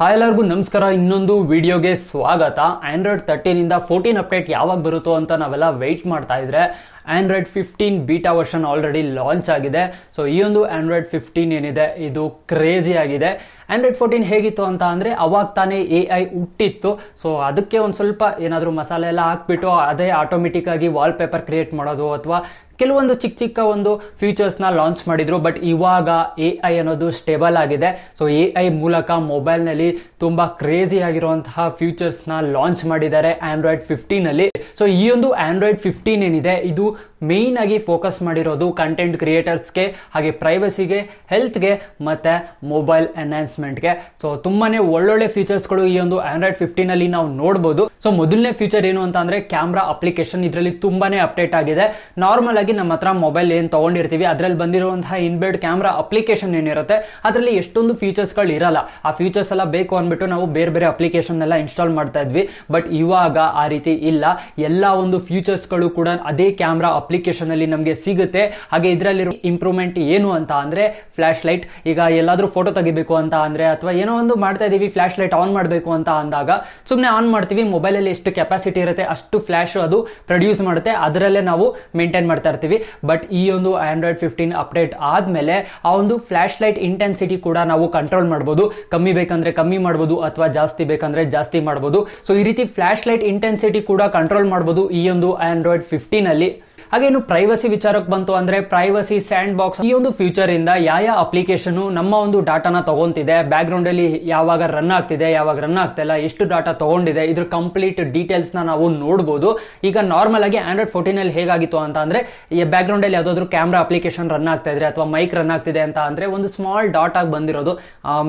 hi ಎಲ್ಲರಿಗೂ ನಮಸ್ಕಾರ ಇನ್ನೊಂದು ವಿಡಿಯೋಗೆ ಸ್ವಾಗತ ಆಂಡ್ರಾಯ್ಡ್ ತರ್ಟೀನಿಂದ ಫೋರ್ಟೀನ್ ಅಪ್ಡೇಟ್ ಯಾವಾಗ ಬರುತ್ತೋ ಅಂತ ನಾವೆಲ್ಲ ವೆಯ್ಟ್ ಮಾಡ್ತಾ ಇದ್ರೆ Android fifteen beta version already launch ಆಗಿದೆ ಸೊ ಈ ಒಂದು ಆಂಡ್ರಾಯ್ಡ್ ಫಿಫ್ಟೀನ್ ಏನಿದೆ ಇದು ಕ್ರೇಜಿ ಆಗಿದೆ ಆಂಡ್ರಾಯ್ಡ್ ಫೋರ್ಟೀನ್ ಹೇಗಿತ್ತು ಅಂತ ಅಂದರೆ ಅವಾಗ ತಾನೇ ಎ ಐ ಹುಟ್ಟಿತ್ತು ಸೊ ಅದಕ್ಕೆ ಒಂದು ಸ್ವಲ್ಪ ಏನಾದರೂ ಮಸಾಲೆ ಎಲ್ಲ ಹಾಕ್ಬಿಟ್ಟು ಅದೇ ಆಟೋಮೆಟಿಕ್ ಆಗಿ ವಾಲ್ಪೇಪರ್ ಕ್ರಿಯೇಟ್ ಮಾಡೋದು ಅಥವಾ ಕೆಲವೊಂದು ಚಿಕ್ಕ ಚಿಕ್ಕ ಒಂದು ಫ್ಯೂಚರ್ಸ್ನ ಲಾಂಚ್ ಮಾಡಿದ್ರು ಬಟ್ ಇವಾಗ ಎ ಐ ಅನ್ನೋದು ಸ್ಟೇಬಲ್ ಆಗಿದೆ ಸೊ ಎ ಐ ಮೂಲಕ ಮೊಬೈಲ್ನಲ್ಲಿ ತುಂಬ ಕ್ರೇಜಿ ಆಗಿರುವಂತಹ ಫ್ಯೂಚರ್ಸ್ನ ಲಾಂಚ್ ಮಾಡಿದ್ದಾರೆ ಆಂಡ್ರಾಯ್ಡ್ ಫಿಫ್ಟೀನಲ್ಲಿ ಸೊ ಈ ಒಂದು ಆಂಡ್ರಾಯ್ಡ್ ಫಿಫ್ಟೀನ್ ಏನಿದೆ ಇದು ಮೇನ್ ಆಗಿ ಫೋಕಸ್ ಮಾಡಿರೋದು ಕಂಟೆಂಟ್ ಕ್ರಿಯೇಟರ್ಸ್ಗೆ ಹಾಗೆ ಪ್ರೈವಸಿಗೆ ಹೆಲ್ತ್ಗೆ ಮತ್ತೆ ಮೊಬೈಲ್ ಎನ್ಹಾನ್ಸ್ಮೆಂಟ್ಗೆ ಸೊ ತುಂಬಾನೇ ಒಳ್ಳೊಳ್ಳೆ ಫೀಚರ್ಸ್ಗಳು ಈ ಒಂದು ಆಂಡ್ರಾಯ್ಡ್ ಅಲ್ಲಿ ನಾವು ನೋಡಬಹುದು ಸೊ ಮೊದಲನೇ ಫೀಚರ್ ಏನು ಅಂತ ಅಂದ್ರೆ ಕ್ಯಾಮ್ರಾ ಅಪ್ಲಿಕೇಶನ್ ಇದರಲ್ಲಿ ತುಂಬಾನೇ ಅಪ್ಡೇಟ್ ಆಗಿದೆ ನಾರ್ಮಲ್ ಆಗಿ ನಮ್ಮ ಹತ್ರ ಮೊಬೈಲ್ ಏನ್ ತಗೊಂಡಿರ್ತೀವಿ ಅದರಲ್ಲಿ ಬಂದಿರುವಂತಹ ಇನ್ಬಿಲ್ಡ್ ಕ್ಯಾಮ್ರಾ ಅಪ್ಲಿಕೇಶನ್ ಏನಿರುತ್ತೆ ಅದರಲ್ಲಿ ಎಷ್ಟೊಂದು ಗಳು ಇರಲ್ಲ ಆ ಫೀಚರ್ಸ್ ಎಲ್ಲ ಬೇಕು ಅಂದ್ಬಿಟ್ಟು ನಾವು ಬೇರೆ ಬೇರೆ ಅಪ್ಲಿಕೇಶನ್ ಎಲ್ಲ ಇನ್ಸ್ಟಾಲ್ ಮಾಡ್ತಾ ಇದ್ವಿ ಬಟ್ ಇವಾಗ ಆ ರೀತಿ ಇಲ್ಲ ಎಲ್ಲ ಒಂದು ಫೀಚರ್ಸ್ಗಳು ಕೂಡ ಅದೇ ಕ್ಯಾಮ್ರಾ ಅಪ್ಲಿಕೇಶನ್ ಅಲ್ಲಿ ನಮಗೆ ಸಿಗುತ್ತೆ ಹಾಗೆ ಇದರಲ್ಲಿರೋ ಇಂಪ್ರೂವ್ಮೆಂಟ್ ಏನು ಅಂತ ಅಂದ್ರೆ ಫ್ಲಾಶ್ ಲೈಟ್ ಈಗ ಎಲ್ಲಾದ್ರೂ ಫೋಟೋ ತೆಗಿಬೇಕು ಅಂತ ಅಂದ್ರೆ ಅಥವಾ ಏನೋ ಒಂದು ಮಾಡ್ತಾ ಇದೀವಿ ಫ್ಲಾಶ್ ಲೈಟ್ ಆನ್ ಮಾಡಬೇಕು ಅಂತ ಅಂದಾಗ ಸುಮ್ಮನೆ ಆನ್ ಮಾಡ್ತೀವಿ ಮೊಬೈಲ್ ಅಲ್ಲಿ ಎಷ್ಟು ಕೆಪಾಸಿಟಿ ಇರುತ್ತೆ ಅಷ್ಟು ಫ್ಲಾಶ್ ಅದು ಪ್ರೊಡ್ಯೂಸ್ ಮಾಡುತ್ತೆ ಅದರಲ್ಲೇ ನಾವು ಮೇಂಟೈನ್ ಮಾಡ್ತಾ ಇರ್ತೀವಿ ಬಟ್ ಈ ಒಂದು ಆಂಡ್ರಾಯ್ಡ್ ಫಿಫ್ಟೀನ್ ಅಪ್ಡೇಟ್ ಆದ್ಮೇಲೆ ಆ ಒಂದು ಫ್ಲಾಶ್ ಲೈಟ್ ಇಂಟೆನ್ಸಿಟಿ ಕೂಡ ನಾವು ಕಂಟ್ರೋಲ್ ಮಾಡಬಹುದು ಕಮ್ಮಿ ಬೇಕಂದ್ರೆ ಕಮ್ಮಿ ಮಾಡಬಹುದು ಅಥವಾ ಜಾಸ್ತಿ ಬೇಕಂದ್ರೆ ಜಾಸ್ತಿ ಮಾಡಬಹುದು ಸೊ ಈ ರೀತಿ ಫ್ಲಾಶ್ ಲೈಟ್ ಇಂಟೆನ್ಸಿಟಿ ಕೂಡ ಕಂಟ್ರೋಲ್ ಮಾಡಬಹುದು ಈ ಒಂದು ಆಂಡ್ರಾಯ್ಡ್ ಫಿಫ್ಟೀನ್ ಅಲ್ಲಿ ಹಾಗೆ ಇನ್ನು ಪ್ರೈವಸಿ ವಿಚಾರಕ್ಕೆ ಬಂತು ಅಂದ್ರೆ ಪ್ರೈವಸಿ ಸ್ಯಾಂಡ್ ಬಾಕ್ಸ್ ಈ ಒಂದು ಫ್ಯೂಚರ್ ಇಂದ ಯಾವ ಅಪ್ಲಿಕೇಶನ್ ನಮ್ಮ ಒಂದು ಡಾಟಾನ ತಗೊಂತಿದೆ ಬ್ಯಾಕ್ ಗ್ರೌಂಡ್ ಅಲ್ಲಿ ಯಾವಾಗ ರನ್ ಆಗ್ತಿದೆ ಯಾವಾಗ ರನ್ ಆಗ್ತಾ ಇಲ್ಲ ಎಷ್ಟು ಡಾಟಾ ತಗೊಂಡಿದೆ ಇದ್ರ ಕಂಪ್ಲೀಟ್ ಡೀಟೇಲ್ಸ್ ನ ನಾವು ನೋಡಬಹುದು ಈಗ ನಾರ್ಮಲ್ ಆಗಿ ಆಂಡ್ರಾಯ್ಡ್ ಫೋರ್ಟೀನ್ ಅಲ್ಲಿ ಹೇಗಾಗಿತ್ತು ಅಂತ ಅಂದ್ರೆ ಬ್ಯಾಕ್ ಗ್ರೌಂಡ್ ಅಲ್ಲಿ ಯಾವ್ದಾದ್ರು ಕ್ಯಾಮ್ರಾ ಅಪ್ಲಿಕೇಶನ್ ರನ್ ಆಗ್ತಾ ಇದ್ರೆ ಅಥವಾ ಮೈಕ್ ರನ್ ಆಗ್ತಿದೆ ಅಂತ ಅಂದ್ರೆ ಒಂದು ಸ್ಮಾಲ್ ಡಾಟ್ ಆಗಿ ಬಂದಿರೋದು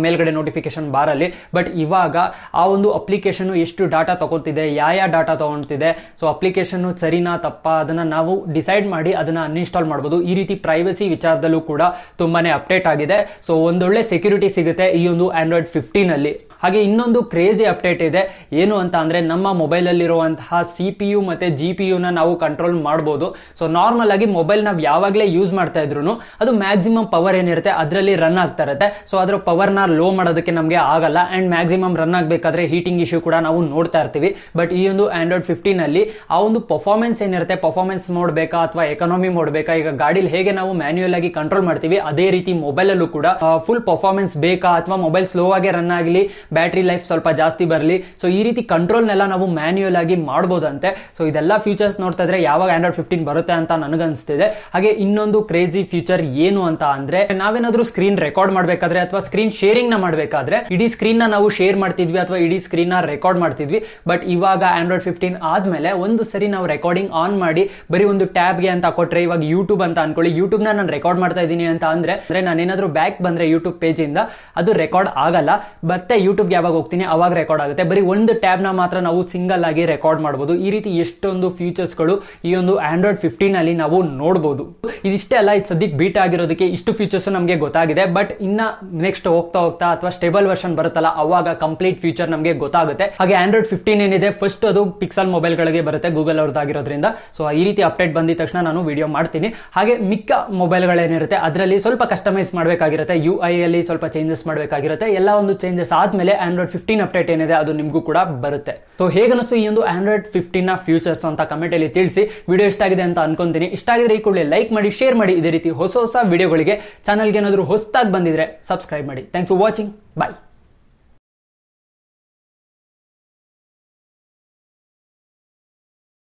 ಮೇಲ್ಗಡೆ ನೋಟಿಫಿಕೇಶನ್ ಬಾರಲ್ಲಿ ಬಟ್ ಇವಾಗ ಆ ಒಂದು ಅಪ್ಲಿಕೇಶನ್ ಎಷ್ಟು ಡಾಟಾ ತಗೊತಿದೆ ಯಾವ ಯಾವ ಡಾಟಾ ತಗೊಂತಿದೆ ಸೊ ಅಪ್ಲಿಕೇಶನ್ ಸರಿನಾ ತಪ್ಪಾ ಅದನ್ನ ನಾವು ಡಿಸೈಡ್ ಮಾಡಿ ಅದನ್ನ ಅನ್ಇನ್ಸ್ಟಾಲ್ ಮಾಡಬಹುದು ಈ ರೀತಿ ಪ್ರೈವಸಿ ವಿಚಾರದಲ್ಲೂ ಕೂಡ ತುಂಬಾನೇ ಅಪ್ಡೇಟ್ ಆಗಿದೆ ಸೊ ಒಂದೊಳ್ಳೆ ಸೆಕ್ಯೂರಿಟಿ ಸಿಗುತ್ತೆ ಈ ಒಂದು ಆಂಡ್ರಾಯ್ಡ್ ಫಿಫ್ಟೀನ್ ಅಲ್ಲಿ ಹಾಗೆ ಇನ್ನೊಂದು ಕ್ರೇಜಿ ಅಪ್ಡೇಟ್ ಇದೆ ಏನು ಅಂತ ಅಂದರೆ ನಮ್ಮ ಮೊಬೈಲಲ್ಲಿರುವಂತಹ ಸಿ ಪಿ ಯು ಮತ್ತು ಜಿ ಪಿ ಯುನ ನಾವು ಕಂಟ್ರೋಲ್ ಮಾಡ್ಬೋದು ಸೊ ನಾರ್ಮಲ್ ಆಗಿ ಮೊಬೈಲ್ ನಾವು ಯಾವಾಗಲೇ ಯೂಸ್ ಮಾಡ್ತಾ ಇದ್ರು ಅದು ಮ್ಯಾಕ್ಸಿಮಮ್ ಪವರ್ ಏನಿರುತ್ತೆ ಅದರಲ್ಲಿ ರನ್ ಆಗ್ತಾ ಇರುತ್ತೆ ಸೊ ಅದರ ಪವರ್ನ ಲೋ ಮಾಡೋದಕ್ಕೆ ನಮಗೆ ಆಗಲ್ಲ ಆ್ಯಂಡ್ ಮ್ಯಾಕ್ಸಿಮಮ್ ರನ್ ಆಗಬೇಕಾದ್ರೆ ಹೀಟಿಂಗ್ ಇಶ್ಯೂ ಕೂಡ ನಾವು ನೋಡ್ತಾ ಇರ್ತೀವಿ ಬಟ್ ಈ ಒಂದು ಆ್ಯಂಡ್ರಾಯ್ಡ್ ಫಿಫ್ಟೀನಲ್ಲಿ ಆ ಒಂದು ಪರ್ಫಾರ್ಮೆನ್ಸ್ ಏನಿರುತ್ತೆ ಪರ್ಫಾರ್ಮೆನ್ಸ್ ನೋಡಬೇಕಾ ಅಥವಾ ಎಕನಾಮಿ ಮೋಡ್ ಈಗ ಗಾಡಿಲಿ ಹೇಗೆ ನಾವು ಮ್ಯಾನ್ಯುಯಲ್ ಆಗಿ ಕಂಟ್ರೋಲ್ ಮಾಡ್ತೀವಿ ಅದೇ ರೀತಿ ಮೊಬೈಲಲ್ಲೂ ಕೂಡ ಫುಲ್ ಪರ್ಫಾರ್ಮೆನ್ಸ್ ಬೇಕಾ ಅಥವಾ ಮೊಬೈಲ್ ಸ್ಲೋ ಆಗಿ ರನ್ ಆಗಲಿ ಬ್ಯಾಟ್ರಿ ಲೈಫ್ ಸ್ವಲ್ಪ ಜಾಸ್ತಿ ಬರಲಿ ಸೊ ಈ ರೀತಿ ಕಂಟ್ರೋಲ್ನೆಲ್ಲ ನಾವು ಮ್ಯಾನ್ಯುಯಲ್ ಆಗಿ ಮಾಡ್ಬೋದಂತೆ ಸೊ ಇದೆಲ್ಲ ಫ್ಯೂಚರ್ಸ್ ನೋಡ್ತಾ ಇದ್ರೆ ಯಾವಾಗ ಆಂಡ್ರಾಯ್ಡ್ ಫಿಫ್ಟೀನ್ ಬರುತ್ತೆ ಅಂತ ನನಗನ್ಸ್ತಿದೆ ಹಾಗೆ ಇನ್ನೊಂದು ಕ್ರೇಜಿ ಫ್ಯೂಚರ್ ಏನು ಅಂತ ಅಂದ್ರೆ ನಾವೇನಾದ್ರೂ ಸ್ಕ್ರೀನ್ ರೆಕಾರ್ಡ್ ಮಾಡಬೇಕಾದ್ರೆ ಅಥವಾ ಸ್ಕ್ರೀನ್ ಶೇರಿಂಗ್ ನ ಮಾಡಬೇಕಾದ್ರೆ ಇಡೀ ಸ್ಕ್ರೀನ್ ನ ನಾವು ಶೇರ್ ಮಾಡ್ತಿದ್ವಿ ಅಥವಾ ಇಡೀ ಸ್ಕ್ರೀನ್ ನ ರೆಕಾರ್ಡ್ ಮಾಡ್ತಿದ್ವಿ ಬಟ್ ಇವಾಗ ಆಂಡ್ರಾಯ್ಡ್ ಫಿಫ್ಟೀನ್ ಆದ್ಮೇಲೆ ಒಂದು ಸರಿ ನಾವು ರೆಕಾರ್ಡಿಂಗ್ ಆನ್ ಮಾಡಿ ಬರೀ ಒಂದು ಟ್ಯಾಬ್ಗೆ ಅಂತ ಕೊಟ್ರೆ ಇವಾಗ ಯೂಟ್ಯೂಬ್ ಅಂತ ಅನ್ಕೊಳ್ಳಿ ಯೂಟ್ಯೂಬ್ ನಾನು ರೆಕಾರ್ಡ್ ಮಾಡ್ತಾ ಇದ್ದೀನಿ ಅಂತ ಅಂದ್ರೆ ನಾನು ಏನಾದ್ರೂ ಬ್ಯಾಕ್ ಬಂದ್ರೆ ಯೂಟ್ಯೂಬ್ ಪೇಜಿಂದ ಇಂದ ಅದು ರೆಕಾರ್ಡ್ ಆಗಲ್ಲ ಮತ್ತೆ ಯೂಟ್ಯೂಬ್ ಯೂಟ್ಯೂಬ್ಗೆ ಯಾವಾಗ ಹೋಗ್ತೀನಿ ಅವಾಗ ರೆಕಾರ್ಡ್ ಆಗುತ್ತೆ ಬರೀ ಒಂದು ಟ್ಯಾಬ್ನ ಮಾತ್ರ ನಾವು ಸಿಂಗಲ್ ಆಗಿ ರೆಕಾರ್ಡ್ ಮಾಡಬಹುದು ಈ ರೀತಿ ಎಷ್ಟೊಂದು ಫೀಚರ್ಸ್ಗಳು ಈ ಒಂದು ಆಂಡ್ರಾಯ್ಡ್ ಫಿಫ್ಟೀನ್ ಅಲ್ಲಿ ನಾವು ನೋಡಬಹುದು ಇದಿಷ್ಟೇ ಅಲ್ಲ ಇದು ಸದ್ಯಕ್ಕೆ ಬೀಟ್ ಆಗಿರೋದಕ್ಕೆ ಇಷ್ಟು ಫೀಚರ್ಸ್ ನಮಗೆ ಗೊತ್ತಾಗಿದೆ ಬಟ್ ಇನ್ನ ನೆಕ್ಸ್ಟ್ ಹೋಗ್ತಾ ಹೋಗ್ತಾ ಅಥವಾ ಸ್ಟೇಬಲ್ ವರ್ಷನ್ ಬರುತ್ತಲ್ಲ ಅವಾಗ ಕಂಪ್ಲೀಟ್ ಫೀಚರ್ ನಮಗೆ ಗೊತ್ತಾಗುತ್ತೆ ಹಾಗೆ ಆಂಡ್ರಾಯ್ಡ್ ಫಿಫ್ಟೀನ್ ಏನಿದೆ ಫಸ್ಟ್ ಅದು ಪಿಕ್ಸಲ್ ಮೊಬೈಲ್ಗಳಿಗೆ ಬರುತ್ತೆ ಗೂಗಲ್ ಅವ್ರದ್ದಾಗಿರೋದ್ರಿಂದ ಸೊ ಈ ರೀತಿ ಅಪ್ಡೇಟ್ ಬಂದಿದ ತಕ್ಷಣ ನಾನು ವಿಡಿಯೋ ಮಾಡ್ತೀನಿ ಹಾಗೆ ಮಿಕ್ಕ ಮೊಬೈಲ್ಗಳೇನಿರುತ್ತೆ ಅದರಲ್ಲಿ ಸ್ವಲ್ಪ ಕಸ್ಟಮೈಸ್ ಮಾಡಬೇಕಾಗಿರುತ್ತೆ ಯು ಐ ಅಲ್ಲಿ ಸ್ವಲ್ಪ ಚೇಂಜಸ್ ಮಾಡಬೇಕಾಗಿರುತ್ತೆ ಎಲ್ಲ ಒಂದು ಚೇಂಜಸ್ ಆದ್ಮೇಲೆ ಮೇಲೆ ಆಂಡ್ರಾಯ್ಡ್ ಫಿಫ್ಟೀನ್ ಅಪ್ಡೇಟ್ ಏನಿದೆ ಅದು ನಿಮಗೂ ಕೂಡ ಬರುತ್ತೆ ಸೊ ಹೇಗನಿಸ್ತು ಈ ಒಂದು ಆಂಡ್ರಾಯ್ಡ್ ಫಿಫ್ಟೀನ್ ಫ್ಯೂಚರ್ಸ್ ಅಂತ ಕಮೆಂಟ್ ಅಲ್ಲಿ ತಿಳಿಸಿ ವಿಡಿಯೋ ಇಷ್ಟ ಆಗಿದೆ ಅಂತ ಅನ್ಕೊಂತೀನಿ ಇಷ್ಟ ಆಗಿದ್ರೆ ಈ ಕೂಡಲೇ ಲೈಕ್ ಮಾಡಿ ಶೇರ್ ಮಾಡಿ ಇದೇ ರೀತಿ ಹೊಸ ಹೊಸ ವಿಡಿಯೋಗಳಿಗೆ ಚಾನಲ್ಗೆ ಏನಾದರೂ ಹೊಸದಾಗಿ ಬಂದಿದ್ರೆ ಸಬ್ಸ್ಕ್ರೈಬ್ ಮಾಡಿ ಥ್ಯಾಂಕ್ಸ್ ಫಾರ್ ವಾಚಿಂಗ್ ಬಾಯ್